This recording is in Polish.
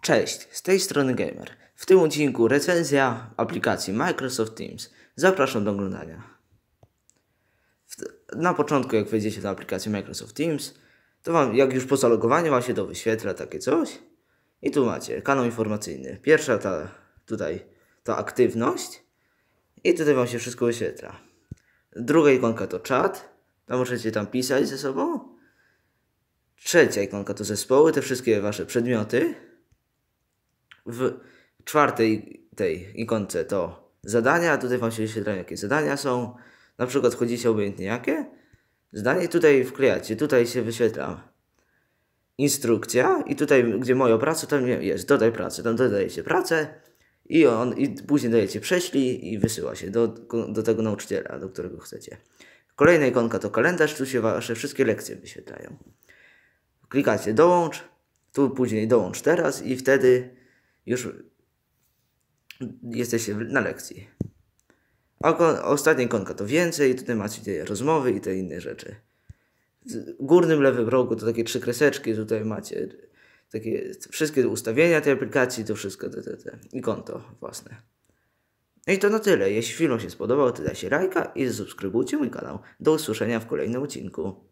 Cześć, z tej strony Gamer. W tym odcinku recenzja aplikacji Microsoft Teams. Zapraszam do oglądania. na początku, jak wejdziecie do aplikacji Microsoft Teams, to wam, jak już po zalogowaniu, wam się to wyświetla takie coś. I tu macie kanał informacyjny. Pierwsza ta tutaj to aktywność. I tutaj wam się wszystko wyświetla. Druga ikonka to czat. Tam możecie tam pisać ze sobą. Trzecia ikonka to zespoły, te wszystkie wasze przedmioty w czwartej tej ikonce to zadania, tutaj wam się wyświetlają jakie zadania są, na przykład wchodzicie obojętnie jakie, zdanie tutaj wklejacie, tutaj się wyświetla instrukcja i tutaj, gdzie moją pracę, tam jest, dodaj pracę, tam dodajecie pracę i, on, i później dajecie prześlij i wysyła się do, do tego nauczyciela, do którego chcecie. Kolejna ikonka to kalendarz, tu się wasze wszystkie lekcje wyświetlają. Klikacie dołącz, tu później dołącz teraz i wtedy już jesteście na lekcji. O, ostatniej konka to więcej, tutaj macie te rozmowy i te inne rzeczy. W górnym lewym rogu to takie trzy kreseczki, tutaj macie takie wszystkie ustawienia tej aplikacji, to wszystko te, te, te, i konto własne. No i to na tyle. Jeśli film się spodobał, to dajcie lajka i subskrybujcie mój kanał. Do usłyszenia w kolejnym odcinku.